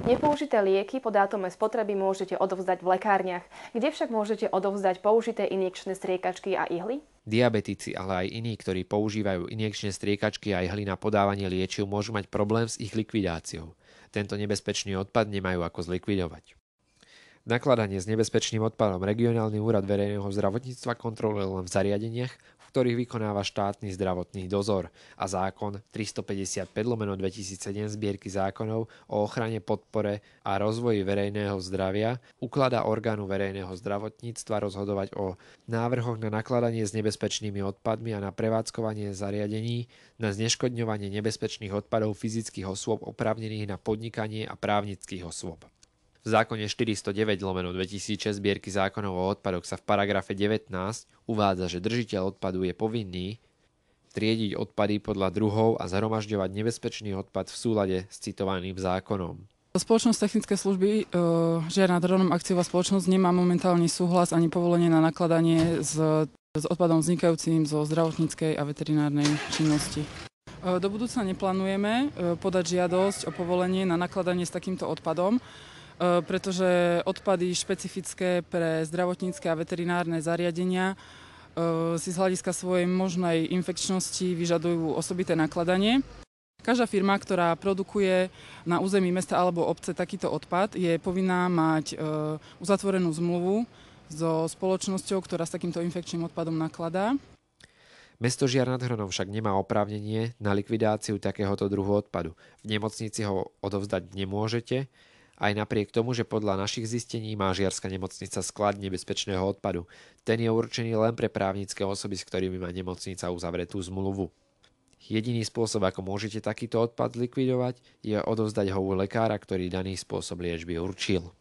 Nepoužité lieky po dátume spotreby môžete odovzdať v lekárniach, kde však môžete odovzdať použité injekčné striekačky a ihly? Diabetici, ale aj iní, ktorí používajú injekčné striekačky a ihly na podávanie liečiv, môžu mať problém s ich likvidáciou. Tento nebezpečný odpad nemajú ako zlikvidovať. Nakladanie s nebezpečným odpadom regionálny úrad verejného zdravotníctva kontroluje len v zariadeniach, ktorých vykonáva štátny zdravotný dozor a zákon 355 lomeno 2007 zbierky zákonov o ochrane podpore a rozvoji verejného zdravia ukladá orgánu verejného zdravotníctva rozhodovať o návrhoch na nakladanie s nebezpečnými odpadmi a na prevádzkovanie zariadení na zneškodňovanie nebezpečných odpadov fyzických osôb oprávnených na podnikanie a právnických osôb. V zákone 409 lomeno 2006 zbierky zákonov o odpadoch sa v paragrafe 19 uvádza, že držiteľ odpadu je povinný triediť odpady podľa druhov a zhromažďovať nebezpečný odpad v súlade s citovaným zákonom. Spoločnosť technické služby, e, na dronom akciová spoločnosť, nemá momentálne súhlas ani povolenie na nakladanie s, s odpadom vznikajúcim zo zdravotníckej a veterinárnej činnosti. E, do budúca neplánujeme e, podať žiadosť o povolenie na nakladanie s takýmto odpadom. E, pretože odpady špecifické pre zdravotnícke a veterinárne zariadenia e, si z hľadiska svojej možnej infekčnosti vyžadujú osobité nakladanie. Každá firma, ktorá produkuje na území mesta alebo obce takýto odpad, je povinná mať e, uzatvorenú zmluvu so spoločnosťou, ktorá s takýmto infekčným odpadom nakladá. Mesto Žiar nad Hronom však nemá oprávnenie na likvidáciu takéhoto druhu odpadu. V nemocnici ho odovzdať nemôžete, aj napriek tomu, že podľa našich zistení má Žiarska nemocnica sklad nebezpečného odpadu. Ten je určený len pre právnické osoby, s ktorými má nemocnica uzavretú zmluvu. Jediný spôsob, ako môžete takýto odpad likvidovať, je odovzdať ho u lekára, ktorý daný spôsob liečby určil.